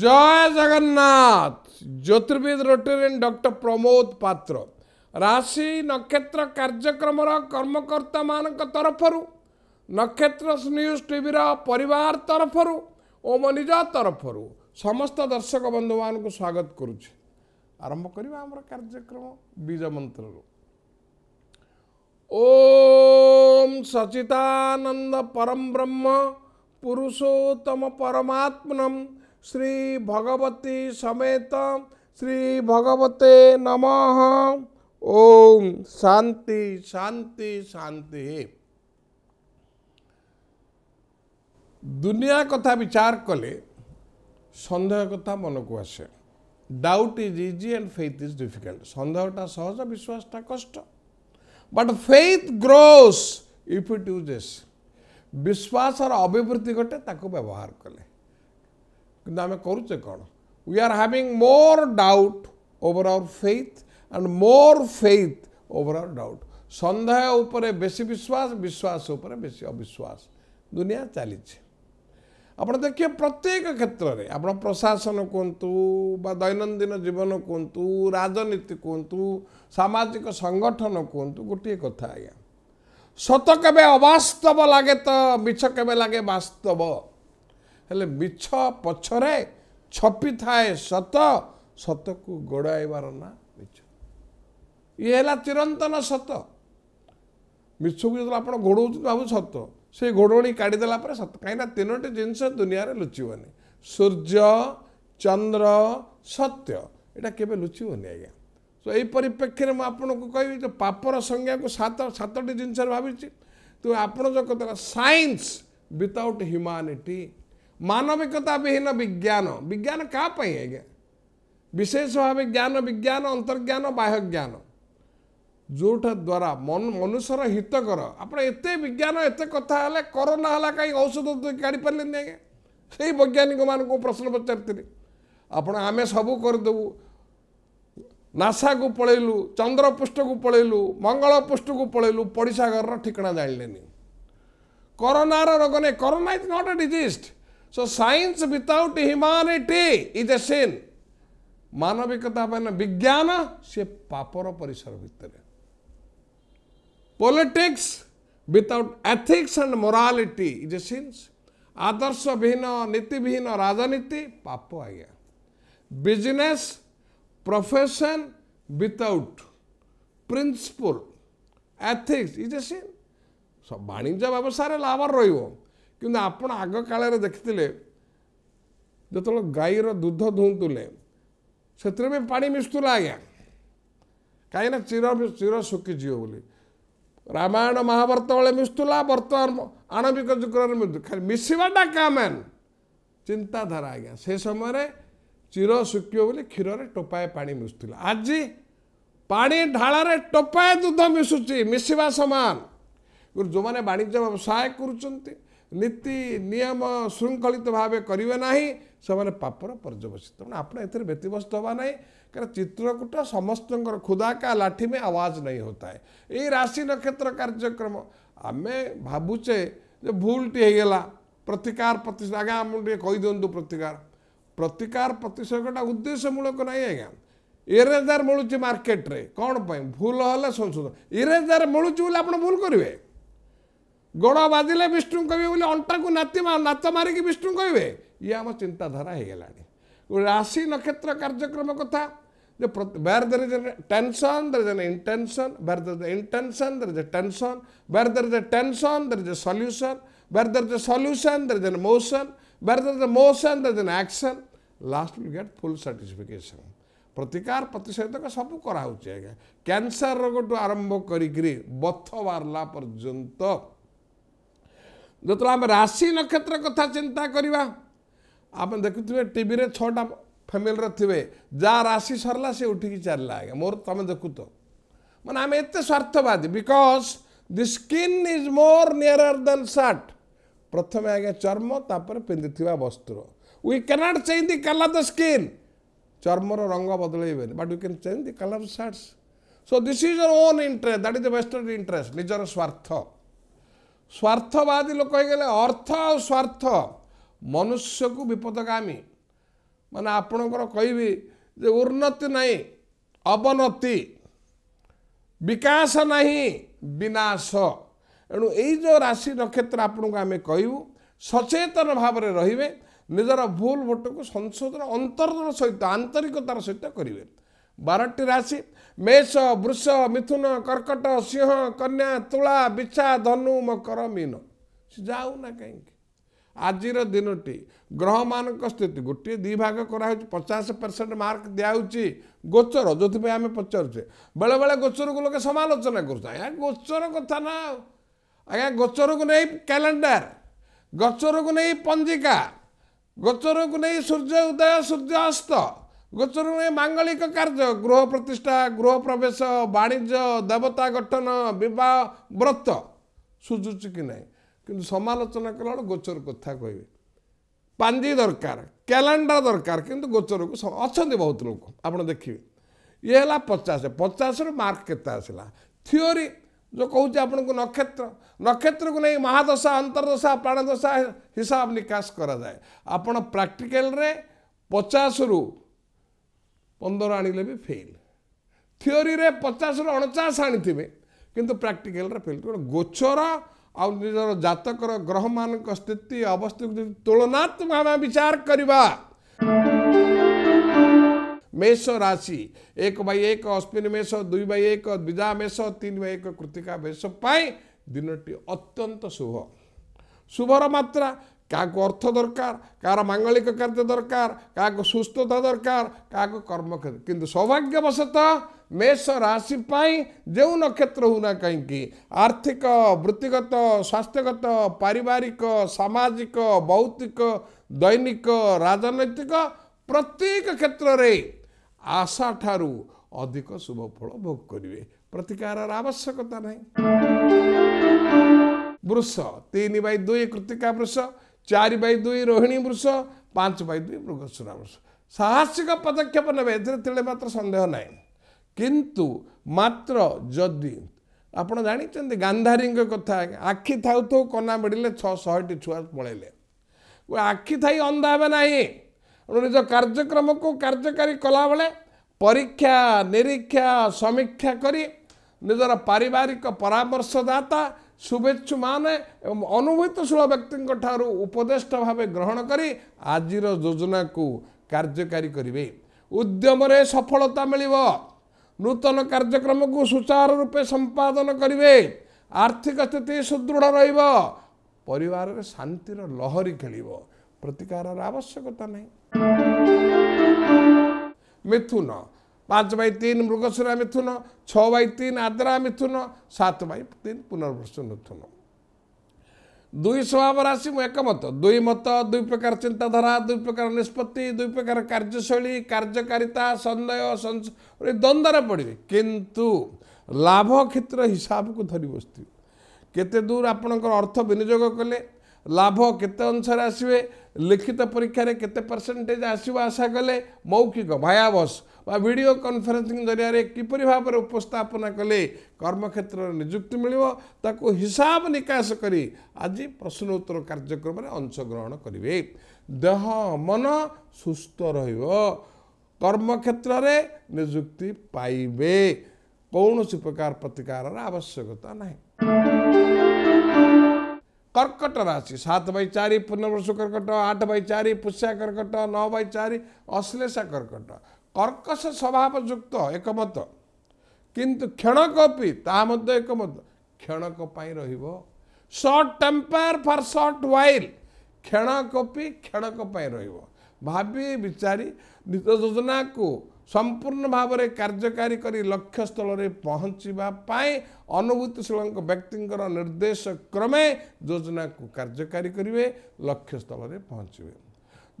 जय जगन्नाथ ज्योतिर्विद rotary doctor Pramod Patra राशि नक्षत्र कार्यक्रम र कर्मकर्ताको तरफु नक्षत्र न्युज टिभी परिवार तरफु मज तरफु समस्त दर्शक बन्धु म स्वागत गरुछ आरम्भ कार्यक्रम बिज मन्त्र सचिदानन्द परम ब्रह्म पुम परमा শ্রী ভগবতী সমেত শ্রী ভগবতে নম ওম শান্তি শান্তি শান্তি দুনিয়া কথা বিচার কলে সন্দেহ কথা মনকু আসে doubt is easy and faith is difficult সন্দেহটা সহজ বিশ্বাসটা কষ্ট but faith grows if it uses বিশ্বাসর অভিবৃদ্ধি ঘটে তাকে ব্যবহার কলে কিন্তু আমি କରୁଛେ কণ we are having more doubt over our faith and more faith over our doubt সন্দেহ উপরে বেশি বিশ্বাস বিশ্বাস উপরে বেশি অবিশ্বাস দুনিয়া চালিছে আপনার দেখিয়ে প্রত্যেক ক্ষেত্রে আপনার প্রশাসন কুহতু বা দৈনন্দিন জীবন কুহতু রাজনীতি কুহতু সামাজিক সংগঠন কুহতু গোটিয়ে কথা আজ্ঞা সত কেবে অবাস্তব লাগে তো মিছ কেবে লাগে বাস্তব ହେଲେ ମିଛ ପଛରେ ଛପିଥାଏ ସତ ସତକୁ ଗୋଡ଼ାଇବାର ନା ମିଛ ଇଏ ହେଲା ଚିରନ୍ତନ ସତ ମିଛକୁ ଯେତେବେଳେ ଆପଣ ଘୋଡ଼ଉଛନ୍ତି ଭାବୁ ସତ ସେ ଘୋଡ଼ଣି କାଢ଼ିଦେଲା ପରେ ସତ କାହିଁକିନା ତିନୋଟି ଜିନିଷ ଦୁନିଆରେ ଲୁଚିବନି ସୂର୍ଯ୍ୟ ଚନ୍ଦ୍ର ସତ୍ୟ ଏଇଟା କେବେ ଲୁଚିବନି ଆଜ୍ଞା ତ ଏହି ପରିପ୍ରେକ୍ଷୀରେ ମୁଁ ଆପଣଙ୍କୁ କହିବି ଯେ ପାପର ସଂଜ୍ଞାକୁ ସାତ ସାତଟି ଜିନିଷରେ ଭାବିଛି ତେଣୁ ଆପଣ ଯେଉଁ କଥା ସାଇନ୍ସ ୱିଥଆଉଟ୍ ହ୍ୟୁମାନିଟି ମାନବିକତା ବିହୀନ ବିଜ୍ଞାନ ବିଜ୍ଞାନ କାହା ପାଇଁ ଆଜ୍ଞା ବିଶେଷ ଭାବେ ଜ୍ଞାନ ବିଜ୍ଞାନ ଅନ୍ତର୍ଜ୍ଞାନ ବାହ୍ୟ ଜ୍ଞାନ ଯେଉଁଠା ଦ୍ୱାରା ମନୁଷ୍ୟର ହିତକର ଆପଣ ଏତେ ବିଜ୍ଞାନ ଏତେ କଥା ହେଲେ କରୋନା ହେଲା କାହିଁକି ଔଷଧ କାଢ଼ିପାରିଲେନି ଆଜ୍ଞା ସେଇ ବୈଜ୍ଞାନିକମାନଙ୍କୁ ପ୍ରଶ୍ନ ପଚାରିଥିଲି ଆପଣ ଆମେ ସବୁ କରିଦେବୁ ନାସାକୁ ପଳେଇଲୁ ଚନ୍ଦ୍ର ପୃଷ୍ଠକୁ ପଳେଇଲୁ ମଙ୍ଗଳ ପୃଷ୍ଠକୁ ପଳେଇଲୁ ପଡ଼ିଶା ଘରର ଠିକଣା ଜାଣିଲେନି କରୋନାର ରୋଗ ନାହିଁ corona is not a disease So science without humanity is a sin. ମାନବିକତା ମାନେ ବିଜ୍ଞାନ ସେ ପାପର ପରିସର ଭିତରେ politics without ethics and morality is a sin. आदर्श विहीन नीति विहीन राजनीति पाप आज्ञा business profession without principle ethics is a sin ବାଣିଜ୍ୟ ବ୍ୟବସାୟରେ ଲାଭ ରହିବ କିନ୍ତୁ ଆପଣ ଆଗ କାଳରେ ଦେଖିଥିଲେ ଯେତେବେଳେ ଗାଈର ଦୁଧ ଧୁଉଁଥିଲେ ସେଥିରେ ବି ପାଣି ମିଶୁଥିଲା ଆଜ୍ଞା କାହିଁକିନା ଚିର ଚିର ଶୁଖିଯିବ ବୋଲି ରାମାୟଣ ମହାଭାରତ ବେଳେ ମିଶୁଥିଲା ବର୍ତ୍ତମାନ ଆଣବିକ ଯୁଗରେ ମିଶୁ ଖାଲି ମିଶିବାଟା କାମେନ୍ ଚିନ୍ତାଧାରା ଆଜ୍ଞା ସେ ସମୟରେ ଚିର ଶୁଖିବ ବୋଲି କ୍ଷୀରରେ ଟୋପାଏ ପାଣି ମିଶୁଥିଲା ଆଜି ପାଣି ଢାଳରେ ଟୋପାଏ ଦୁଧ ମିଶୁଛି ମିଶିବା ସମାନ ଯେଉଁମାନେ ବାଣିଜ୍ୟ ବ୍ୟବସାୟ କରୁଛନ୍ତି ନୀତି ନିୟମ ଶୃଙ୍ଖଳିତ ଭାବେ କରିବେ ନାହିଁ ସେମାନେ ପାପର ପର୍ଯ୍ୟବସିତ ତେଣୁ ଆପଣ ଏଥିରେ ବ୍ୟତିବ୍ୟସ୍ତ ହେବା ନାହିଁ କାରଣ ଚିତ୍ରକୂଟ ସମସ୍ତଙ୍କର ଖୁଦାକା ଲାଠିମେ ଆୱାଜ ନାହିଁ ହୋଇଥାଏ ଏଇ ରାଶି ନକ୍ଷତ୍ର କାର୍ଯ୍ୟକ୍ରମ ଆମେ ଭାବୁଛେ ଯେ ଭୁଲଟି ହେଇଗଲା ପ୍ରତିକାର ପ୍ରତିଶୋଧ ଆଜ୍ଞା ଆମକୁ ଟିକେ କହିଦିଅନ୍ତୁ ପ୍ରତିକାର ପ୍ରତିକାର ପ୍ରତିଶୋଧଟା ଉଦ୍ଦେଶ୍ୟମୂଳକ ନାହିଁ ଆଜ୍ଞା ଇରେଜାର ମିଳୁଛି ମାର୍କେଟରେ କ'ଣ ପାଇଁ ଭୁଲ ହେଲେ ସଂଶୋଧନ ଇରେଜାର ମିଳୁଛି ବୋଲି ଆପଣ ଭୁଲ କରିବେ ଗୋଡ଼ ବାଜିଲେ ବିଷ୍ଣୁ କହିବେ ବୋଲି ଅଣ୍ଟାକୁ ନାତି ନାତ ମାରିକି ବିଷ୍ଣୁ କହିବେ ଇଏ ଆମ ଚିନ୍ତାଧାରା ହେଇଗଲାଣି ରାଶି ନକ୍ଷତ୍ର କାର୍ଯ୍ୟକ୍ରମ କଥା ଯେ where there is a tension there is an intention where there is an intention there is a tension where there is a tension there is a solution where there is a solution there is an emotion where there is a motion there is an action last we get full satisfaction ପ୍ରତିକାର ପ୍ରତିଷେଧକ ସବୁ କରାହେଉଛି ଆଜ୍ଞା cancer ରୋଗଠୁ ଆରମ୍ଭ କରିକିରି ବଥ ବାହାରିଲା ପର୍ଯ୍ୟନ୍ତ ଯେତେବେଳେ ଆମେ ରାଶି ନକ୍ଷତ୍ର କଥା ଚିନ୍ତା କରିବା ଆମେ ଦେଖୁଥିବେ ଟିଭିରେ ଛଅଟା ଫ୍ୟାମିଲିର ଥିବେ ଯାହା ରାଶି ସରିଲା ସେ ଉଠିକି ଚାଲିଲା ଆଜ୍ଞା ମୋର ତୁମେ ଦେଖୁଥ ମାନେ ଆମେ ଏତେ ସ୍ୱାର୍ଥବାଦୀ because the skin is more nearer than shirt ପ୍ରଥମେ ଆଜ୍ଞା ଚର୍ମ ତାପରେ ପିନ୍ଧିଥିବା ବସ୍ତ୍ର we can't change the colour the skin ଚର୍ମର ରଙ୍ଗ ବଦଳେଇବେନି but you can change the colour shirts so this is your own interest that is the western interest ନିଜର ସ୍ୱାର୍ଥ ସ୍ୱାର୍ଥବାଦୀ ଲୋକ ହେଇଗଲେ ଅର୍ଥ ଆଉ ସ୍ୱାର୍ଥ ମନୁଷ୍ୟକୁ ବିପଦକାମୀ ମାନେ ଆପଣଙ୍କର କହିବି ଯେ ଉନ୍ନତି ନାହିଁ ଅବନତି ବିକାଶ ନାହିଁ ବିନାଶ ଏଣୁ ଏଇ ଯେଉଁ ରାଶି ନକ୍ଷତ୍ର ଆପଣଙ୍କୁ ଆମେ କହିବୁ ସଚେତନ ଭାବରେ ରହିବେ ନିଜର ଭୁଲ ଭୋଟକୁ ସଂଶୋଧନ ଅନ୍ତର ସହିତ ଆନ୍ତରିକତାର ସହିତ କରିବେ ବାରଟି ରାଶି ମେଷ ବୃଷ ମିଥୁନ କର୍କଟ ସିଂହ କନ୍ୟା ତୁଳା ବିଛା ଧନୁ ମକର ମୀନ ସେ ଯାଉ ନା କାହିଁକି ଆଜିର ଦିନଟି ଗ୍ରହମାନଙ୍କ ସ୍ଥିତି ଗୋଟିଏ ଦୁଇ ଭାଗ କରାହେଉଛି ପଚାଶ ପରସେଣ୍ଟ ମାର୍କ ଦିଆହେଉଛି ଗୋଚର ଯେଉଁଥିପାଇଁ ଆମେ ପଚାରୁଛେ ବେଳେବେଳେ ଗୋଚରକୁ ଲୋକେ ସମାଲୋଚନା କରୁଛୁ ଆଜ୍ଞା ଗୋଚର କଥା ନା ଆଉ ଆଜ୍ଞା ଗୋଚରକୁ ନେଇ କ୍ୟାଲେଣ୍ଡର ଗୋଚରକୁ ନେଇ ପଞ୍ଜିକା ଗୋଚରକୁ ନେଇ ସୂର୍ଯ୍ୟ ଉଦୟ ସୂର୍ଯ୍ୟ ଅସ୍ତ ଗୋଚର ନୁହେଁ ମାଙ୍ଗଳିକ କାର୍ଯ୍ୟ ଗୃହ ପ୍ରତିଷ୍ଠା ଗୃହ ପ୍ରବେଶ ବାଣିଜ୍ୟ ଦେବତା ଗଠନ ବିବାହ ବ୍ରତ ସୁଝୁଛି କି ନାହିଁ କିନ୍ତୁ ସମାଲୋଚନା କଲାବେଳେ ଗୋଚର କଥା କହିବେ ପାଞ୍ଜି ଦରକାର କ୍ୟାଲେଣ୍ଡର ଦରକାର କିନ୍ତୁ ଗୋଚରକୁ ଅଛନ୍ତି ବହୁତ ଲୋକ ଆପଣ ଦେଖିବେ ଇଏ ହେଲା ପଚାଶ ପଚାଶରୁ ମାର୍କ କେତେ ଆସିଲା ଥିଓରୀ ଯେଉଁ କହୁଛି ଆପଣଙ୍କୁ ନକ୍ଷତ୍ର ନକ୍ଷତ୍ରକୁ ନେଇ ମହାଦଶା ଅନ୍ତର୍ଦଶା ପ୍ରାଣଦଶା ହିସାବ ନିକାଶ କରାଯାଏ ଆପଣ ପ୍ରାକ୍ଟିକାଲରେ ପଚାଶରୁ ପନ୍ଦର ଆଣିଲେ ବି ଫେଲ୍ ଥିଓରିରେ ପଚାଶରୁ ଅଣଚାଶ ଆଣିଥିବେ କିନ୍ତୁ ପ୍ରାକ୍ଟିକାଲରେ ଫେଲ୍ ଗୋଚର ଆଉ ନିଜର ଜାତକର ଗ୍ରହମାନଙ୍କ ସ୍ଥିତି ଅବସ୍ଥିତିକୁ ଯଦି ତୁଳନାତ୍ମକ ଆମେ ବିଚାର କରିବା ମେଷ ରାଶି ଏକ ବାଇ ଏକ ଅଶ୍ୱିନୀ ମେଷ ଦୁଇ ବାଇ ଏକ ଦ୍ୱିଜା ମେଷ ତିନି ବାଇ ଏକ କୃତିକା ମେଷ ପାଇଁ ଦିନଟି ଅତ୍ୟନ୍ତ ଶୁଭ ଶୁଭର ମାତ୍ରା କାହାକୁ ଅର୍ଥ ଦରକାର କାହାର ମାଙ୍ଗଳିକ କାର୍ଯ୍ୟ ଦରକାର କାହାକୁ ସୁସ୍ଥତା ଦରକାର କାହାକୁ କର୍ମକ୍ଷେତ୍ର କିନ୍ତୁ ସୌଭାଗ୍ୟବଶତଃ ମେଷ ରାଶି ପାଇଁ ଯେଉଁ ନକ୍ଷତ୍ର ହେଉନା କାହିଁକି ଆର୍ଥିକ ବୃତ୍ତିଗତ ସ୍ୱାସ୍ଥ୍ୟଗତ ପାରିବାରିକ ସାମାଜିକ ଭୌତିକ ଦୈନିକ ରାଜନୈତିକ ପ୍ରତ୍ୟେକ କ୍ଷେତ୍ରରେ ଆଶା ଠାରୁ ଅଧିକ ଶୁଭଫଳ ଭୋଗ କରିବେ ପ୍ରତିକାରର ଆବଶ୍ୟକତା ନାହିଁ ବୃଷ ତିନି ବାଇ ଦୁଇ କୃତିକା ବୃଷ ଚାରି ବାଇ ଦୁଇ ରୋହିଣୀ ବୃଷ ପାଞ୍ଚ ବାଇ ଦୁଇ ମୃଗସୁରା ବୃଷ ସାହସିକ ପଦକ୍ଷେପ ନେବେ ଏଥିରେ ତିଳେ ମାତ୍ର ସନ୍ଦେହ ନାହିଁ କିନ୍ତୁ ମାତ୍ର ଯଦି ଆପଣ ଜାଣିଛନ୍ତି ଗାନ୍ଧାରୀଙ୍କ କଥା ଆଖି ଥାଉ ଥାଉ କନା ମିଳିଲେ ଛଅ ଶହେଟି ଛୁଆ ପଳେଇଲେ ଆଖି ଥାଇ ଅନ୍ଧା ହେବେ ନାହିଁ ତେଣୁ ନିଜ କାର୍ଯ୍ୟକ୍ରମକୁ କାର୍ଯ୍ୟକାରୀ କଲାବେଳେ ପରୀକ୍ଷା ନିରୀକ୍ଷା ସମୀକ୍ଷା କରି ନିଜର ପାରିବାରିକ ପରାମର୍ଶଦାତା ଶୁଭେଚ୍ଛୁ ମାନେ ଏବଂ ଅନୁଭୂତଶୀଳ ବ୍ୟକ୍ତିଙ୍କ ଠାରୁ ଉପଦେଷ୍ଟା ଭାବେ ଗ୍ରହଣ କରି ଆଜିର ଯୋଜନାକୁ କାର୍ଯ୍ୟକାରୀ କରିବେ ଉଦ୍ୟମରେ ସଫଳତା ମିଳିବ ନୂତନ କାର୍ଯ୍ୟକ୍ରମକୁ ସୁଚାରୁ ରୂପେ ସମ୍ପାଦନ କରିବେ ଆର୍ଥିକ ସ୍ଥିତି ସୁଦୃଢ଼ ରହିବ ପରିବାରରେ ଶାନ୍ତିର ଲହରୀ ଖେଳିବ ପ୍ରତିକାରର ଆବଶ୍ୟକତା ନାହିଁ ମିଥୁନ ପାଞ୍ଚ ବାଇ ତିନି ମୃଗସୁରା ମିଥୁନ ଛଅ ବାଇ ତିନି ଆଦ୍ରା ମିଥୁନ ସାତ ବାଇ ତିନି ପୁନର୍ବୃଷ ମିଥୁନ ଦୁଇ ସ୍ୱଭାବ ରାଶି ମୁଁ ଏକମତ ଦୁଇ ମତ ଦୁଇ ପ୍ରକାର ଚିନ୍ତାଧାରା ଦୁଇ ପ୍ରକାର ନିଷ୍ପତ୍ତି ଦୁଇ ପ୍ରକାର କାର୍ଯ୍ୟଶୈଳୀ କାର୍ଯ୍ୟକାରିତା ସନ୍ଦେହ ଦ୍ୱନ୍ଦ୍ୱରେ ପଡ଼ିବେ କିନ୍ତୁ ଲାଭ କ୍ଷେତ୍ର ହିସାବକୁ ଧରି ବସିଥିବେ କେତେ ଦୂର ଆପଣଙ୍କର ଅର୍ଥ ବିନିଯୋଗ କଲେ ଲାଭ କେତେ ଅଂଶରେ ଆସିବେ ଲିଖିତ ପରୀକ୍ଷାରେ କେତେ ପରସେଣ୍ଟେଜ୍ ଆସିବ ଆଶା କଲେ ମୌଖିକ ଭାୟାବଶ ବା ଭିଡ଼ିଓ କନଫରେନ୍ସିଂ ଜରିଆରେ କିପରି ଭାବରେ ଉପସ୍ଥାପନା କଲେ କର୍ମକ୍ଷେତ୍ରରେ ନିଯୁକ୍ତି ମିଳିବ ତାକୁ ହିସାବ ନିକାଶ କରି ଆଜି ପ୍ରଶ୍ନ ଉତ୍ତର କାର୍ଯ୍ୟକ୍ରମରେ ଅଂଶଗ୍ରହଣ କରିବେ ଦେହ ମନ ସୁସ୍ଥ ରହିବ କର୍ମକ୍ଷେତ୍ରରେ ନିଯୁକ୍ତି ପାଇବେ କୌଣସି ପ୍ରକାର ପ୍ରତିକାରର ଆବଶ୍ୟକତା ନାହିଁ କର୍କଟ ରାଶି ସାତ ବାଇ ଚାରି ପୂର୍ଣ୍ଣବର୍ଷ କର୍କଟ ଆଠ ବାଇ ଚାରି ପୁଷିଆ କର୍କଟ ନଅ ବାଇ ଚାରି ଅଶ୍ଳେଷା କର୍କଟ କର୍କଶ ସ୍ୱଭାବ ଯୁକ୍ତ ଏକମତ କିନ୍ତୁ କ୍ଷଣକପି ତାହା ମଧ୍ୟ ଏକମତ କ୍ଷଣକ ପାଇଁ ରହିବ short temper for short while କ୍ଷଣକପି କ୍ଷଣକ ପାଇଁ ରହିବ ଭାବି ବିଚାରି ନିଜ ଯୋଜନାକୁ ସମ୍ପୂର୍ଣ୍ଣ ଭାବରେ କାର୍ଯ୍ୟକାରୀ କରି ଲକ୍ଷ୍ୟସ୍ଥଳରେ ପହଞ୍ଚିବା ପାଇଁ ଅନୁଭୂତିଶୀଳଙ୍କ ବ୍ୟକ୍ତିଙ୍କର ନିର୍ଦ୍ଦେଶ କ୍ରମେ ଯୋଜନାକୁ କାର୍ଯ୍ୟକାରୀ କରିବେ ଲକ୍ଷ୍ୟସ୍ଥଳରେ ପହଞ୍ଚିବେ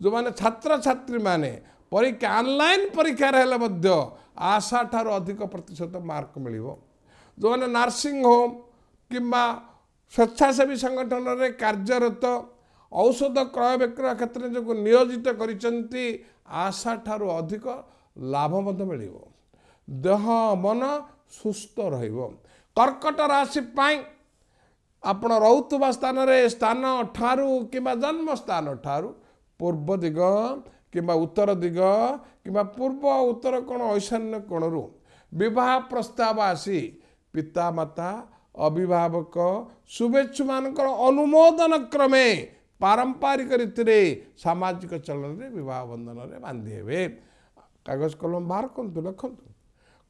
ଯେଉଁମାନେ ଛାତ୍ରଛାତ୍ରୀମାନେ ପରୀକ୍ଷା ଅନଲାଇନ୍ ପରୀକ୍ଷାରେ ହେଲେ ମଧ୍ୟ ଆଶାଠାରୁ ଅଧିକ ପ୍ରତିଶତ ମାର୍କ ମିଳିବ ଯେଉଁମାନେ ନର୍ସିଂ ହୋମ୍ କିମ୍ବା ସ୍ୱେଚ୍ଛାସେବୀ ସଂଗଠନରେ କାର୍ଯ୍ୟରତ ଔଷଧ କ୍ରୟ ବିକ୍ରୟ କ୍ଷେତ୍ରରେ ଯୋଗୁଁ ନିୟୋଜିତ କରିଛନ୍ତି ଆଶାଠାରୁ ଅଧିକ ଲାଭ ମଧ୍ୟ ମିଳିବ ଦେହ ମନ ସୁସ୍ଥ ରହିବ କର୍କଟ ରାଶି ପାଇଁ ଆପଣ ରହୁଥିବା ସ୍ଥାନରେ ସ୍ଥାନ ଠାରୁ କିମ୍ବା ଜନ୍ମସ୍ଥାନ ଠାରୁ ପୂର୍ବ ଦିଗ କିମ୍ବା ଉତ୍ତର ଦିଗ କିମ୍ବା ପୂର୍ବ ଉତ୍ତର କୋଣ ଐଶାନ୍ୟ କୋଣରୁ ବିବାହ ପ୍ରସ୍ତାବ ଆସି ପିତାମାତା ଅଭିଭାବକ ଶୁଭେଚ୍ଛୁମାନଙ୍କର ଅନୁମୋଦନ କ୍ରମେ ପାରମ୍ପରିକ ରୀତିରେ ସାମାଜିକ ଚଳନରେ ବିବାହ ବନ୍ଧନରେ ବାନ୍ଧି ହେବେ କାଗଜ କଲମ ବାହାର କରନ୍ତୁ ଲେଖନ୍ତୁ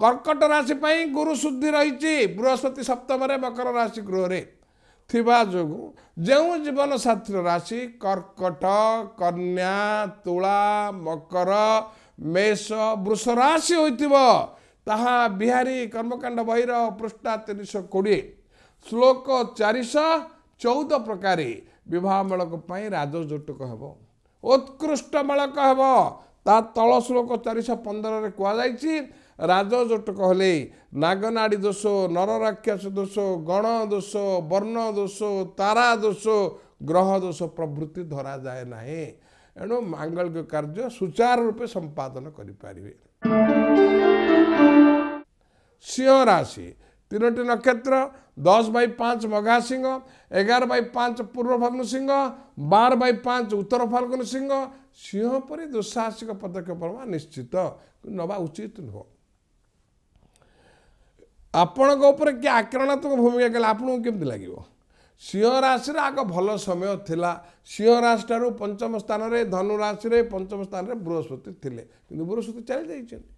କର୍କଟ ରାଶି ପାଇଁ ଗୁରୁ ଶୁଦ୍ଧି ରହିଛି ବୃହସ୍ପତି ସପ୍ତମରେ ମକର ରାଶି ଗୃହରେ ଥିବା ଯୋଗୁଁ ଯେଉଁ ଜୀବନ ଜୀବନସାଥୀର ରାଶି କର୍କଟ କନ୍ୟା ତୁଳା ମକର ମେଷ ବୃଷ ରାଶି ହୋଇଥିବ ତାହା ବିହାରୀ କର୍ମକାଣ୍ଡ ବହିର ପୃଷ୍ଠା ତିନିଶହ କୋଡ଼ିଏ ଶ୍ଳୋକ ଚାରିଶହ ଚଉଦ ପ୍ରକାରେ ବିବାହମେଳକ ପାଇଁ ରାଜଯୌତୁକ ହେବ ଉତ୍କୃଷ୍ଟ ମେଳକ ହେବ ତା ତଳ ଶ୍ଳୋକ ଚାରିଶହ ପନ୍ଦରରେ କୁହାଯାଇଛି ରାଜଜୋଟ କହିଲେ ନାଗନାଡ଼ି ଦୋଷ ନରରାକ୍ଷସ ଦୋଷ ଗଣ ଦୋଷ ବର୍ଣ୍ଣ ଦୋଷ ତାରା ଦୋଷ ଗ୍ରହ ଦୋଷ ପ୍ରଭୃତି ଧରାଯାଏ ନାହିଁ ଏଣୁ ମାଙ୍ଗଳିକ କାର୍ଯ୍ୟ ସୁଚାରୁ ରୂପେ ସମ୍ପାଦନ କରିପାରିବେ ସିଂହ ରାଶି ତିନୋଟି ନକ୍ଷତ୍ର ଦଶ ବାଇ ପାଞ୍ଚ ମଘା ସିଂହ ଏଗାର ବାଇ ପାଞ୍ଚ ପୂର୍ବ ଫାଲ୍ଗୁନ ସିଂହ ବାର ବାଇ ପାଞ୍ଚ ଉତ୍ତର ଫାଲ୍ଗୁନ ସିଂହ ସିଂହ ପରି ଦୁଃସାହସିକ ପଦକ୍ଷେପ ନେବା ନିଶ୍ଚିତ ନେବା ଉଚିତ ନୁହଁ ଆପଣଙ୍କ ଉପରେ କିଏ ଆକ୍ରମଣାତ୍ମକ ଭୂମିକା କଲେ ଆପଣଙ୍କୁ କେମିତି ଲାଗିବ ସିଂହ ରାଶିରେ ଆଗ ଭଲ ସମୟ ଥିଲା ସିଂହ ରାଶିଠାରୁ ପଞ୍ଚମ ସ୍ଥାନରେ ଧନୁ ରାଶିରେ ପଞ୍ଚମ ସ୍ଥାନରେ ବୃହସ୍ପତି ଥିଲେ କିନ୍ତୁ ବୃହସ୍ପତି ଚାଲିଯାଇଛନ୍ତି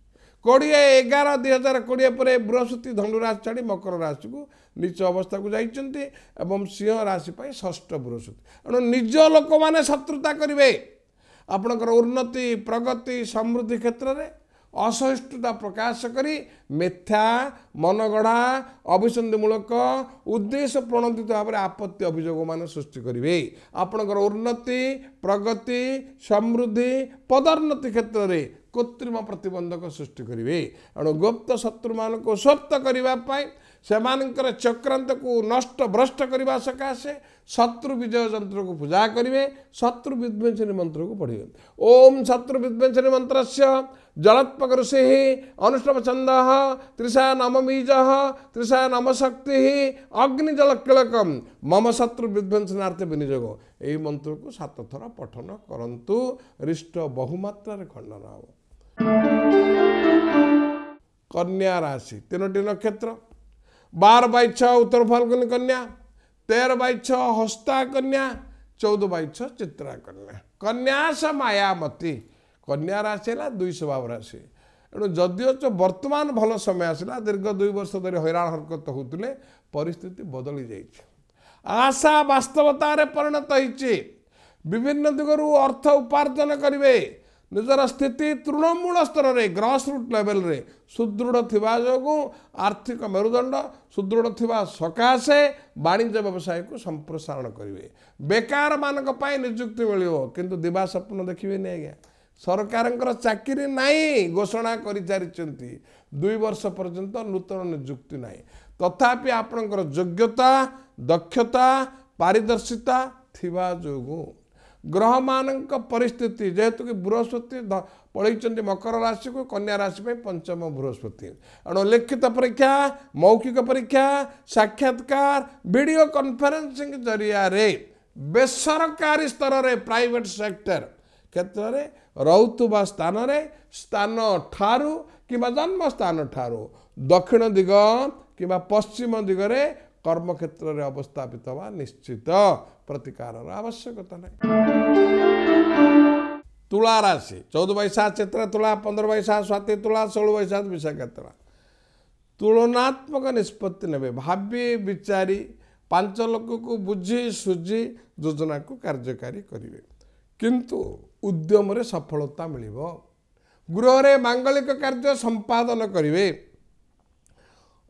କୋଡ଼ିଏ ଏଗାର ଦୁଇ ହଜାର କୋଡ଼ିଏ ପରେ ବୃହସ୍ପତି ଧନୁ ରାଶି ଛାଡ଼ି ମକର ରାଶିକୁ ନିଚ ଅବସ୍ଥାକୁ ଯାଇଛନ୍ତି ଏବଂ ସିଂହ ରାଶି ପାଇଁ ଷଷ୍ଠ ବୃହସ୍ପତି ଏଣୁ ନିଜ ଲୋକମାନେ ଶତ୍ରୁତା କରିବେ ଆପଣଙ୍କର ଉନ୍ନତି ପ୍ରଗତି ସମୃଦ୍ଧି କ୍ଷେତ୍ରରେ ଅସହିଷ୍ଣୁତା ପ୍ରକାଶ କରି ମିଥ୍ୟା ମନଗଢ଼ା ଅଭିସନ୍ଧିମୂଳକ ଉଦ୍ଦେଶ୍ୟ ପ୍ରଣୋଦିତ ଭାବରେ ଆପତ୍ତି ଅଭିଯୋଗମାନ ସୃଷ୍ଟି କରିବେ ଆପଣଙ୍କର ଉନ୍ନତି ପ୍ରଗତି ସମୃଦ୍ଧି ପଦୋନ୍ନତି କ୍ଷେତ୍ରରେ କୃତ୍ରିମ ପ୍ରତିବନ୍ଧକ ସୃଷ୍ଟି କରିବେ ଏଣୁ ଗୁପ୍ତ ଶତ୍ରୁମାନଙ୍କୁ ସ୍ୱପ୍ତ କରିବା ପାଇଁ ସେମାନଙ୍କର ଚକ୍ରାନ୍ତକୁ ନଷ୍ଟ ଭ୍ରଷ୍ଟ କରିବା ସକାଶେ ଶତ୍ରୁ ବିଜୟ ଯନ୍ତ୍ରକୁ ପୂଜା କରିବେ ଶତ୍ରୁ ବିଧ୍ୱଂସନୀ ମନ୍ତ୍ରକୁ ପଢ଼ିବେ ଓମ୍ ଶତ୍ରୁ ବିଧ୍ୱଂସନୀ ମନ୍ତ୍ରସ୍ୟ ଜଳତ୍ପକ ଋଷିଃ ଅନୁଷ୍ଣବ ଛନ୍ଦଃ ତ୍ରିଷା ନମବୀଜଃ ତ୍ରିଷା ନମଶକ୍ତିଃ ଅଗ୍ନିଜଳ କିଳକମ୍ ମମ ଶତ୍ରୁ ବିଧ୍ୱଂସନାର୍ଥ ବିନିଯୋଗ ଏହି ମନ୍ତ୍ରକୁ ସାତ ଥର ପଠନ କରନ୍ତୁ ରିଷ୍ଟ ବହୁମାତ୍ରାରେ ଖଣ୍ଡନ ହେବ କନ୍ୟା ରାଶି ତିନୋଟି ନକ୍ଷତ୍ର ବାର ବାଇ ଛଅ ଉତ୍ତର ଫାଲ୍ଗୁନି କନ୍ୟା ତେର ବାଇ ଛଅ ହସ୍ତା କନ୍ୟା ଚଉଦ ବାଇ ଛଅ ଚିତ୍ରା କନ୍ୟା କନ୍ୟା ସ ମାୟାମତୀ କନ୍ୟା ରାଶି ହେଲା ଦୁଇ ସ୍ୱଭାବ ରାଶି ଏଣୁ ଯଦିଓ ଚ ବର୍ତ୍ତମାନ ଭଲ ସମୟ ଆସିଲା ଦୀର୍ଘ ଦୁଇ ବର୍ଷ ଧରି ହଇରାଣ ହରକତ ହେଉଥିଲେ ପରିସ୍ଥିତି ବଦଳି ଯାଇଛି ଆଶା ବାସ୍ତବତାରେ ପରିଣତ ହେଇଛି ବିଭିନ୍ନ ଦିଗରୁ ଅର୍ଥ ଉପାର୍ଜନ କରିବେ ନିଜର ସ୍ଥିତି ତୃଣମୂଳ ସ୍ତରରେ ଗ୍ରସ୍ ରୁଟ୍ ସୁଦୃଢ଼ ଥିବା ଯୋଗୁଁ ଆର୍ଥିକ ମେରୁଦଣ୍ଡ ସୁଦୃଢ଼ ଥିବା ସକାଶେ ବାଣିଜ୍ୟ ବ୍ୟବସାୟକୁ ସମ୍ପ୍ରସାରଣ କରିବେ ବେକାରମାନଙ୍କ ପାଇଁ ନିଯୁକ୍ତି ମିଳିବ କିନ୍ତୁ ଦିବା ସ୍ୱପ୍ନ ଦେଖିବେନି ଆଜ୍ଞା ସରକାରଙ୍କର ଚାକିରି ନାହିଁ ଘୋଷଣା କରିଚାରିଛନ୍ତି ଦୁଇ ବର୍ଷ ପର୍ଯ୍ୟନ୍ତ ନୂତନ ନିଯୁକ୍ତି ନାହିଁ ତଥାପି ଆପଣଙ୍କର ଯୋଗ୍ୟତା ଦକ୍ଷତା ପାରିଦର୍ଶିତା ଥିବା ଯୋଗୁଁ ଗ୍ରହମାନଙ୍କ ପରିସ୍ଥିତି ଯେହେତୁକି ବୃହସ୍ପତି ପଳେଇଛନ୍ତି ମକର ରାଶିକୁ କନ୍ୟା ରାଶି ପାଇଁ ପଞ୍ଚମ ବୃହସ୍ପତି ଏଣୁ ଲିଖିତ ପରୀକ୍ଷା ମୌଖିକ ପରୀକ୍ଷା ସାକ୍ଷାତକାର ଭିଡ଼ିଓ କନଫରେନ୍ସିଂ ଜରିଆରେ ବେସରକାରୀ ସ୍ତରରେ ପ୍ରାଇଭେଟ୍ ସେକ୍ଟର କ୍ଷେତ୍ରରେ ରହୁଥିବା ସ୍ଥାନରେ ସ୍ଥାନ ଠାରୁ କିମ୍ବା ଜନ୍ମସ୍ଥାନ ଠାରୁ ଦକ୍ଷିଣ ଦିଗ କିମ୍ବା ପଶ୍ଚିମ ଦିଗରେ କର୍ମକ୍ଷେତ୍ରରେ ଅବସ୍ଥାପିତ ବା ନିଶ୍ଚିତ ପ୍ରତିକାରର ଆବଶ୍ୟକତା ନାହିଁ ତୁଳା ରାଶି ଚଉଦ ବୈଶାଖ ଚିତ୍ରା ତୁଳା ପନ୍ଦର ବୈଶାଖ ସ୍ୱାତି ତୁଳା ଷୋହଳ ବୈଶାଖ ବିଶାଖା ତୁଳା ତୁଳନାତ୍ମକ ନିଷ୍ପତ୍ତି ନେବେ ଭାବି ବିଚାରି ପାଞ୍ଚ ଲୋକକୁ ବୁଝି ସୁଝି ଯୋଜନାକୁ କାର୍ଯ୍ୟକାରୀ କରିବେ କିନ୍ତୁ ଉଦ୍ୟମରେ ସଫଳତା ମିଳିବ ଗୃହରେ ମାଙ୍ଗଳିକ କାର୍ଯ୍ୟ ସମ୍ପାଦନ କରିବେ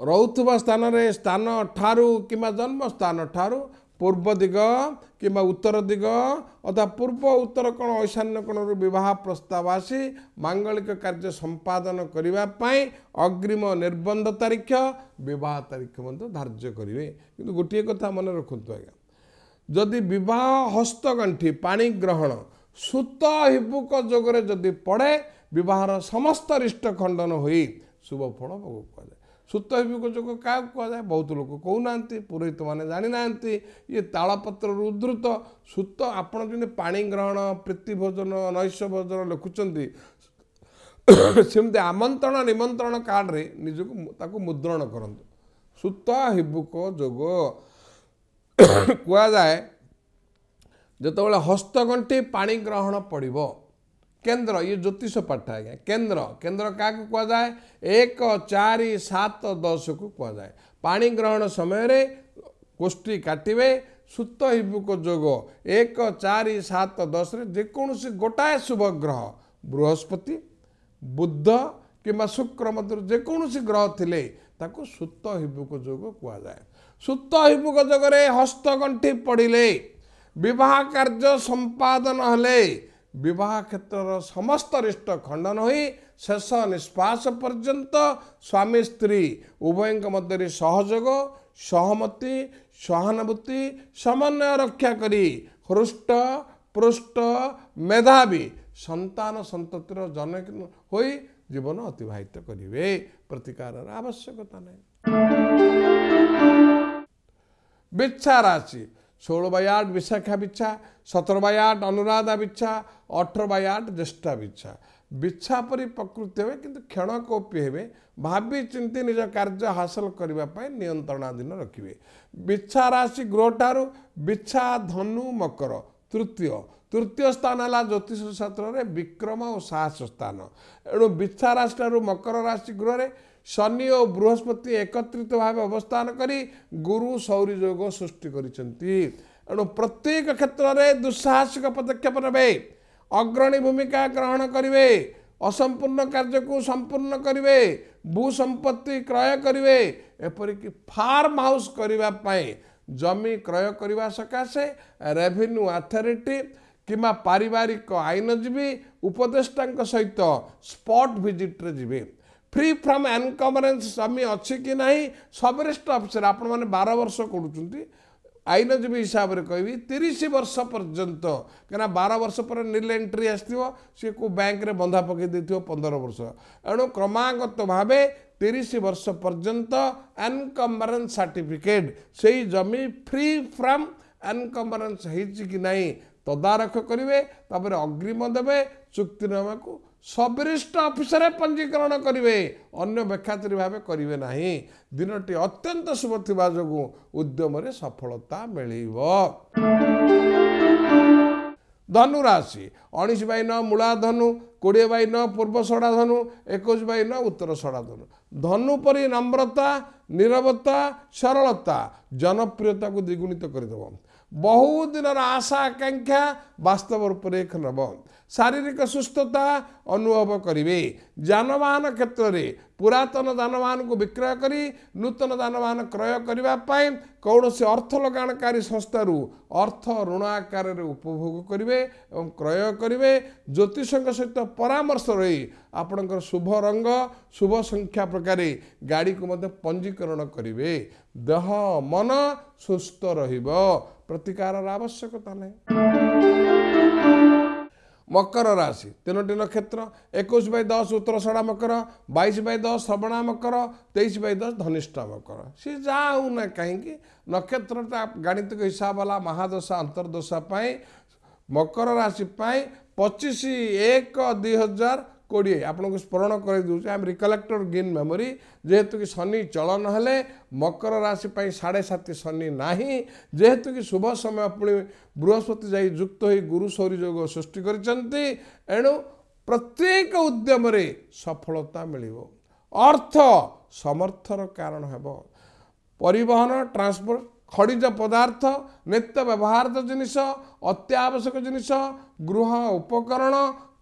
ରହୁଥିବା ସ୍ଥାନରେ ସ୍ଥାନ ଠାରୁ କିମ୍ବା ଜନ୍ମସ୍ଥାନ ଠାରୁ ପୂର୍ବ ଦିଗ କିମ୍ବା ଉତ୍ତର ଦିଗ ଅର୍ଥାତ୍ ପୂର୍ବ ଉତ୍ତର କୋଣ ଐଶାନ୍ୟ କୋଣରୁ ବିବାହ ପ୍ରସ୍ତାବ ଆସି ମାଙ୍ଗଳିକ କାର୍ଯ୍ୟ ସମ୍ପାଦନ କରିବା ପାଇଁ ଅଗ୍ରୀମ ନିର୍ବନ୍ଧ ତାରିଖ ବିବାହ ତାରିଖ ମଧ୍ୟ ଧାର୍ଯ୍ୟ କରିବେ କିନ୍ତୁ ଗୋଟିଏ କଥା ମନେ ରଖନ୍ତୁ ଆଜ୍ଞା ଯଦି ବିବାହ ହସ୍ତଗଣ୍ଠି ପାଣି ଗ୍ରହଣ ସୁତ ହିବୁକ ଯୋଗରେ ଯଦି ପଡ଼େ ବିବାହର ସମସ୍ତ ରିଷ୍ଟ ଖଣ୍ଡନ ହୋଇ ଶୁଭଫଳ ଭୋଗ କରାଯାଏ ସୁତ ବିକୋଚକ କାହାକୁ କୁହାଯାଏ ବହୁତ ଲୋକ କହୁନାହାନ୍ତି ପୁରୋହିତମାନେ ଜାଣିନାହାନ୍ତି ଇଏ ତାଳପତ୍ରରୁ ଉଦ୍ଧୃତ ସୁତ ଆପଣ ଯେମିତି ପାଣି ଗ୍ରହଣ ପ୍ରୀତିଭୋଜନ ନୈଶ ଭୋଜନ ଲେଖୁଛନ୍ତି ସେମିତି ଆମନ୍ତ୍ରଣ ନିମନ୍ତ୍ରଣ କାର୍ଡ଼ରେ ନିଜକୁ ତାକୁ ମୁଦ୍ରଣ କରନ୍ତୁ ସୁତ ହିବୁକ ଯୋଗ କୁହାଯାଏ ଯେତେବେଳେ ହସ୍ତଗଣ୍ଠି ପାଣି ଗ୍ରହଣ ପଡ଼ିବ କେନ୍ଦ୍ର ଇଏ ଜ୍ୟୋତିଷ ପାଠ ଆଜ୍ଞା କେନ୍ଦ୍ର କେନ୍ଦ୍ର କାହାକୁ କୁହାଯାଏ ଏକ ଚାରି ସାତ ଦଶକୁ କୁହାଯାଏ ପାଣି ଗ୍ରହଣ ସମୟରେ ଗୋଷ୍ଠୀ କାଟିବେ ସୁତ ହିବୁକ ଯୋଗ ଏକ ଚାରି ସାତ ଦଶରେ ଯେକୌଣସି ଗୋଟାଏ ଶୁଭ ଗ୍ରହ ବୃହସ୍ପତି ବୁଦ୍ଧ କିମ୍ବା ଶୁକ୍ର ମଧ୍ୟରୁ ଯେକୌଣସି ଗ୍ରହ ଥିଲେ ତାକୁ ସୁତ ହିବୁକ ଯୋଗ କୁହାଯାଏ ସୁତ ହିବୁକ ଯୋଗରେ ହସ୍ତଗଣ୍ଠି ପଡ଼ିଲେ ବିବାହ କାର୍ଯ୍ୟ ସମ୍ପାଦନ ହେଲେ ବିବାହ କ୍ଷେତ୍ରର ସମସ୍ତ ରିଷ୍ଟ ଖଣ୍ଡନ ହୋଇ ଶେଷ ନିଷ୍ପାସ ପର୍ଯ୍ୟନ୍ତ ସ୍ୱାମୀ ସ୍ତ୍ରୀ ଉଭୟଙ୍କ ମଧ୍ୟରେ ସହଯୋଗ ସହମତି ସହାନୁଭୂତି ସମନ୍ୱୟ ରକ୍ଷା କରି ହୃଷ୍ଟ ପୃଷ୍ଟ ମେଧାବୀ ସନ୍ତାନ ସନ୍ତତିର ଜନ ହୋଇ ଜୀବନ ଅତିବାହିତ କରିବେ ପ୍ରତିକାରର ଆବଶ୍ୟକତା ନାହିଁ ବିଛା ରାଶି ଷୋହଳ ବାଇ ଆଠ ବିଶାଖା ବିଛା ସତର ବାଇ ଆଠ ଅନୁରାଧା ବିଛା ଅଠର ବାଇ ଆଠ ଜ୍ୟେଷ୍ଠା ବିଛା ବିଛା ପରି ପ୍ରକୃତି ହେବେ କିନ୍ତୁ କ୍ଷଣକୋପୀ ହେବେ ଭାବି ଚିନ୍ତି ନିଜ କାର୍ଯ୍ୟ ହାସଲ କରିବା ପାଇଁ ନିୟନ୍ତ୍ରଣାଧୀନ ରଖିବେ ବିଛା ରାଶି ଗ୍ରହଠାରୁ ବିଛା ଧନୁ ମକର ତୃତୀୟ ତୃତୀୟ ସ୍ଥାନ ହେଲା ଜ୍ୟୋତିଷ ଶାସ୍ତ୍ରରେ ବିକ୍ରମ ଓ ସାହସ ସ୍ଥାନ ଏଣୁ ବିଛା ରାଶିଠାରୁ ମକର ରାଶି ଗୃହରେ ଶନି ଓ ବୃହସ୍ପତି ଏକତ୍ରିତ ଭାବେ ଅବସ୍ଥାନ କରି ଗୁରୁ ସୌରୀ ଯୋଗ ସୃଷ୍ଟି କରିଛନ୍ତି ଏଣୁ ପ୍ରତ୍ୟେକ କ୍ଷେତ୍ରରେ ଦୁଃସାହସିକ ପଦକ୍ଷେପ ନେବେ ଅଗ୍ରଣୀ ଭୂମିକା ଗ୍ରହଣ କରିବେ ଅସମ୍ପୂର୍ଣ୍ଣ କାର୍ଯ୍ୟକୁ ସମ୍ପୂର୍ଣ୍ଣ କରିବେ ଭୂସମ୍ପତ୍ତି କ୍ରୟ କରିବେ ଏପରିକି ଫାର୍ମ ହାଉସ୍ କରିବା ପାଇଁ ଜମି କ୍ରୟ କରିବା ସକାଶେ ରେଭିନ୍ୟୁ ଅଥରିଟି କିମ୍ବା ପାରିବାରିକ ଆଇନଜୀବୀ ଉପଦେଷ୍ଟାଙ୍କ ସହିତ ସ୍ପଟ୍ ଭିଜିଟ୍ରେ ଯିବେ ଫ୍ରି ଫ୍ରମ୍ ଏନ୍କମରେନ୍ସ ଜମି ଅଛି କି ନାହିଁ ସବରେଷ୍ଟ ଅଫିସର ଆପଣମାନେ ବାର ବର୍ଷ କରୁଛନ୍ତି ଆଇନଜୀବୀ ହିସାବରେ କହିବି ତିରିଶ ବର୍ଷ ପର୍ଯ୍ୟନ୍ତ କାହିଁକିନା ବାର ବର୍ଷ ପରେ ନିଲ୍ ଏଣ୍ଟ୍ରି ଆସିଥିବ ସିଏ କେଉଁ ବ୍ୟାଙ୍କରେ ବନ୍ଧା ପକାଇ ଦେଇଥିବ ପନ୍ଦର ବର୍ଷ ଏଣୁ କ୍ରମାଗତ ଭାବେ তিরিশ বর্ষ পর্যন্ত আনকম্বরেন্স সার্টিফিকেট সেই জমি ফ্রি ফ্রম আনকম্বরেন্স হয়েছে কি নাই তদারখ করবে তাপরে অগ্রিম দেবে চুক্তিনামাকে ସବରିଷ୍ଠ ଅଫିସରେ ପଞ୍ଜୀକରଣ କରିବେ ଅନ୍ୟ ବେକ୍ଷାତରୀ ଭାବେ କରିବେ ନାହିଁ ଦିନଟି ଅତ୍ୟନ୍ତ ଶୁଭ ଥିବା ଯୋଗୁଁ ଉଦ୍ୟମରେ ସଫଳତା ମିଳିବ ଧନୁ ରାଶି ଉଣେଇଶ ବାଇ ନଅ ମୂଳା ଧନୁ କୋଡ଼ିଏ ବାଇ ନଅ ପୂର୍ବ ସଡ଼ା ଧନୁ ଏକୋଇଶ ବାଇ ନଅ ଉତ୍ତର ସଡ଼ା ଧନୁ ଧନୁ ପରି ନମ୍ରତା ନିରବତା ସରଳତା ଜନପ୍ରିୟତାକୁ ଦ୍ୱିଗୁଣିତ କରିଦେବ ବହୁତ ଦିନର ଆଶା ଆକାଂକ୍ଷା ବାସ୍ତବ ରୂପରେ ନେବ ଶାରୀରିକ ସୁସ୍ଥତା ଅନୁଭବ କରିବେ ଯାନବାହନ କ୍ଷେତ୍ରରେ ପୁରାତନ ଯାନବାହନକୁ ବିକ୍ରୟ କରି ନୂତନ ଯାନବାହନ କ୍ରୟ କରିବା ପାଇଁ କୌଣସି ଅର୍ଥ ଲଗାଣକାରୀ ସଂସ୍ଥାରୁ ଅର୍ଥ ଋଣ ଆକାରରେ ଉପଭୋଗ କରିବେ ଏବଂ କ୍ରୟ କରିବେ ଜ୍ୟୋତିଷଙ୍କ ସହିତ ପରାମର୍ଶ ରହି ଆପଣଙ୍କର ଶୁଭ ରଙ୍ଗ ଶୁଭ ସଂଖ୍ୟା ପ୍ରକାରେ ଗାଡ଼ିକୁ ମଧ୍ୟ ପଞ୍ଜୀକରଣ କରିବେ ଦେହ ମନ ସୁସ୍ଥ ରହିବ ପ୍ରତିକାରର ଆବଶ୍ୟକତା ନାହିଁ ମକର ରାଶି ତିନୋଟି ନକ୍ଷତ୍ର ଏକୋଇଶ ବାଇ ଦଶ ଉତ୍ତରଷଡ଼ା ମକର ବାଇଶ ବାଇ ଦଶ ଶ୍ରବଣା ମକର ତେଇଶ ବାଇ ଦଶ ଧନିଷ୍ଠ ମକର ସିଏ ଯାହା ହେଉନା କାହିଁକି ନକ୍ଷତ୍ରଟା ଗାଣିତିକ ହିସାବ ହେଲା ମହାଦଶା ଅନ୍ତର୍ଦଶା ପାଇଁ ମକର ରାଶି ପାଇଁ ପଚିଶ ଏକ ଦୁଇ ହଜାର କୋଡ଼ିଏ ଆପଣଙ୍କୁ ସ୍ମରଣ କରାଇ ଦେଉଛି ଆମ ରିକଲେକ୍ଟର ଗିନ୍ ମେମୋରି ଯେହେତୁକି ଶନି ଚଳନ ହେଲେ ମକର ରାଶି ପାଇଁ ସାଢ଼େ ସାତି ଶନି ନାହିଁ ଯେହେତୁକି ଶୁଭ ସମୟ ପୁଣି ବୃହସ୍ପତି ଯାଇ ଯୁକ୍ତ ହୋଇ ଗୁରୁ ସୌରିଯୋଗ ସୃଷ୍ଟି କରିଛନ୍ତି ଏଣୁ ପ୍ରତ୍ୟେକ ଉଦ୍ୟମରେ ସଫଳତା ମିଳିବ ଅର୍ଥ ସମର୍ଥର କାରଣ ହେବ ପରିବହନ ଟ୍ରାନ୍ସପୋର୍ଟ ଖଣିଜ ପଦାର୍ଥ ନିତ୍ୟ ବ୍ୟବହାର ଜିନିଷ ଅତ୍ୟାବଶ୍ୟକ ଜିନିଷ ଗୃହ ଉପକରଣ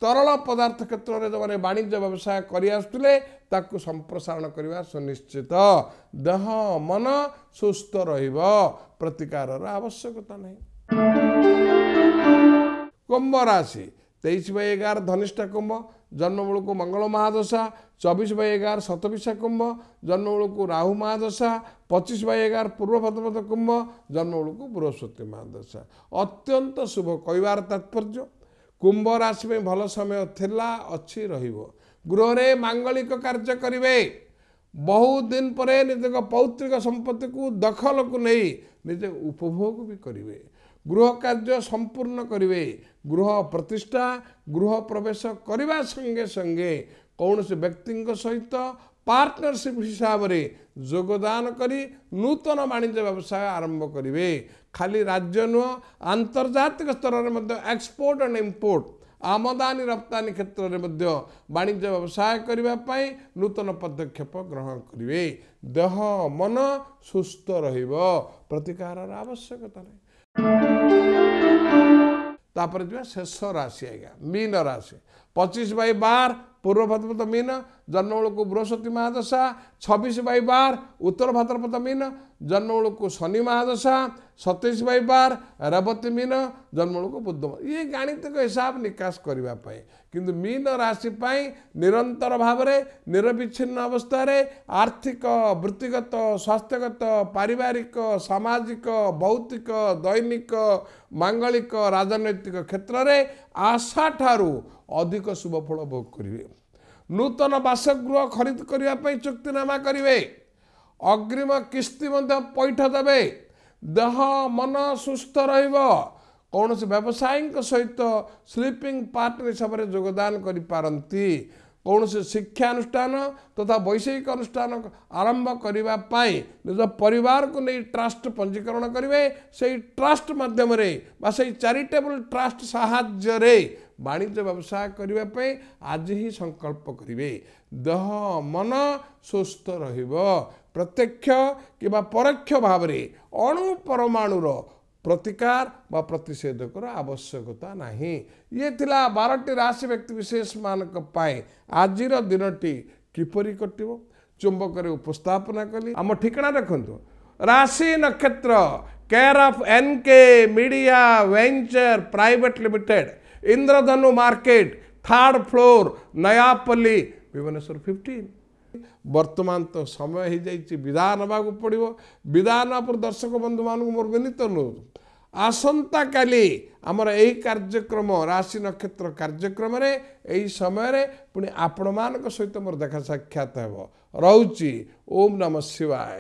ତରଳ ପଦାର୍ଥ କ୍ଷେତ୍ରରେ ଯେଉଁମାନେ ବାଣିଜ୍ୟ ବ୍ୟବସାୟ କରିଆସୁଥିଲେ ତାକୁ ସମ୍ପ୍ରସାରଣ କରିବା ସୁନିଶ୍ଚିତ ଦେହ ମନ ସୁସ୍ଥ ରହିବ ପ୍ରତିକାରର ଆବଶ୍ୟକତା ନାହିଁ କୁମ୍ଭ ରାଶି ତେଇଶ ବାଇ ଏଗାର ଧନିଷ୍ଠା କୁମ୍ଭ ଜନ୍ମବେଳକୁ ମଙ୍ଗଳ ମହାଦଶା ଚବିଶ ବାଇ ଏଗାର ସତବିଶା କୁମ୍ଭ ଜନ୍ମବେଳକୁ ରାହୁ ମହାଦଶା ପଚିଶ ବାଇ ଏଗାର ପୂର୍ବ ଭଦ୍ରପଦ କୁମ୍ଭ ଜନ୍ମବେଳକୁ ବୃହସ୍ପତି ମହାଦଶା ଅତ୍ୟନ୍ତ ଶୁଭ କହିବାର ତାତ୍ପର୍ଯ୍ୟ କୁମ୍ଭ ରାଶି ପାଇଁ ଭଲ ସମୟ ଥିଲା ଅଛି ରହିବ ଗୃହରେ ମାଙ୍ଗଳିକ କାର୍ଯ୍ୟ କରିବେ ବହୁତ ଦିନ ପରେ ନିଜଙ୍କ ପୌତ୍ରିକ ସମ୍ପତ୍ତିକୁ ଦଖଲକୁ ନେଇ ନିଜେ ଉପଭୋଗ ବି କରିବେ ଗୃହ କାର୍ଯ୍ୟ ସମ୍ପୂର୍ଣ୍ଣ କରିବେ ଗୃହ ପ୍ରତିଷ୍ଠା ଗୃହ ପ୍ରବେଶ କରିବା ସଙ୍ଗେ ସଙ୍ଗେ କୌଣସି ବ୍ୟକ୍ତିଙ୍କ ସହିତ ପାର୍ଟନରସିପ୍ ହିସାବରେ ଯୋଗଦାନ କରି ନୂତନ ବାଣିଜ୍ୟ ବ୍ୟବସାୟ ଆରମ୍ଭ କରିବେ ଖାଲି ରାଜ୍ୟ ନୁହଁ ଆନ୍ତର୍ଜାତିକ ସ୍ତରରେ ମଧ୍ୟ ଏକ୍ସପୋର୍ଟ ଆଣ୍ଡ ଇମ୍ପୋର୍ଟ ଆମଦାନୀ ରପ୍ତାନୀ କ୍ଷେତ୍ରରେ ମଧ୍ୟ ବାଣିଜ୍ୟ ବ୍ୟବସାୟ କରିବା ପାଇଁ ନୂତନ ପଦକ୍ଷେପ ଗ୍ରହଣ କରିବେ ଦେହ ମନ ସୁସ୍ଥ ରହିବ ପ୍ରତିକାରର ଆବଶ୍ୟକତା ନାହିଁ Τα προτιμώ σε σωράσια, έγια, οράσια. Πώς είσαι μπαρ, που το μίνο. ଜନ୍ମବେଳକୁ ବୃହସ୍ପତି ମହାଦଶା ଛବିଶ ବାଇ ବାର ଉତ୍ତର ଭାଦ୍ରପଦ ମିନ ଜନ୍ମବେଳକୁ ଶନି ମହାଦଶା ସତେଇଶ ବାଇ ବାର ରେବତୀ ମୀନ ଜନ୍ମବେଳକୁ ବୁଦ୍ଧ ଇଏ ଗାଣିତିକ ହିସାବ ନିକାଶ କରିବା ପାଇଁ କିନ୍ତୁ ମୀନ ରାଶି ପାଇଁ ନିରନ୍ତର ଭାବରେ ନିରବିଚ୍ଛିନ୍ନ ଅବସ୍ଥାରେ ଆର୍ଥିକ ବୃତ୍ତିଗତ ସ୍ୱାସ୍ଥ୍ୟଗତ ପାରିବାରିକ ସାମାଜିକ ଭୌତିକ ଦୈନିକ ମାଙ୍ଗଳିକ ରାଜନୈତିକ କ୍ଷେତ୍ରରେ ଆଶା ଠାରୁ ଅଧିକ ଶୁଭଫଳ ଭୋଗ କରିବେ ନୂତନ ବାସଗୃହ ଖରିଦ କରିବା ପାଇଁ ଚୁକ୍ତିନାମା କରିବେ ଅଗ୍ରିମ କିସ୍ତି ମଧ୍ୟ ପୈଠ ଦେବେ ଦେହ ମନ ସୁସ୍ଥ ରହିବ କୌଣସି ବ୍ୟବସାୟୀଙ୍କ ସହିତ ସ୍ଲିପିଂ ପାର୍ଟ ହିସାବରେ ଯୋଗଦାନ କରିପାରନ୍ତି କୌଣସି ଶିକ୍ଷାନୁଷ୍ଠାନ ତଥା ବୈଷୟିକ ଅନୁଷ୍ଠାନ ଆରମ୍ଭ କରିବା ପାଇଁ ନିଜ ପରିବାରକୁ ନେଇ ଟ୍ରଷ୍ଟ ପଞ୍ଜୀକରଣ କରିବେ ସେଇ ଟ୍ରଷ୍ଟ ମାଧ୍ୟମରେ ବା ସେଇ ଚାରିଟେବୁଲ୍ ଟ୍ରଷ୍ଟ ସାହାଯ୍ୟରେ ବାଣିଜ୍ୟ ବ୍ୟବସାୟ କରିବା ପାଇଁ ଆଜି ହିଁ ସଂକଳ୍ପ କରିବେ ଦେହ ମନ ସୁସ୍ଥ ରହିବ ପ୍ରତ୍ୟକ୍ଷ କିମ୍ବା ପରୋକ୍ଷ ଭାବରେ ଅଣୁ ପରମାଣୁର प्रतिकार व प्रतिषेधक आवश्यकता ना ये थिला राशि व्यक्ति विशेष मानक पाए आज दिनटी किपरि कटिव चुंबक उपस्थापना कली आम ठिकणा रखंतु राशि नक्षत्र care of NK media venture private limited Indradhanu market third floor Nayapalli Bhubaneswar fifteen ବର୍ତ୍ତମାନ ତ ସମୟ ହୋଇଯାଇଛି ବିଦା ନେବାକୁ ପଡ଼ିବ ବିଦା ନେବା ପରେ ଦର୍ଶକ ବନ୍ଧୁମାନଙ୍କୁ ମୋର ବିନୀତ ଅନୁରୋଧ ଆସନ୍ତାକାଲି ଆମର ଏହି କାର୍ଯ୍ୟକ୍ରମ ରାଶି ନକ୍ଷତ୍ର କାର୍ଯ୍ୟକ୍ରମରେ ଏହି ସମୟରେ ପୁଣି ଆପଣମାନଙ୍କ ସହିତ ମୋର ଦେଖା ସାକ୍ଷାତ ହେବ ରହୁଛି ଓମ୍ ନମଃ ଶିବାୟ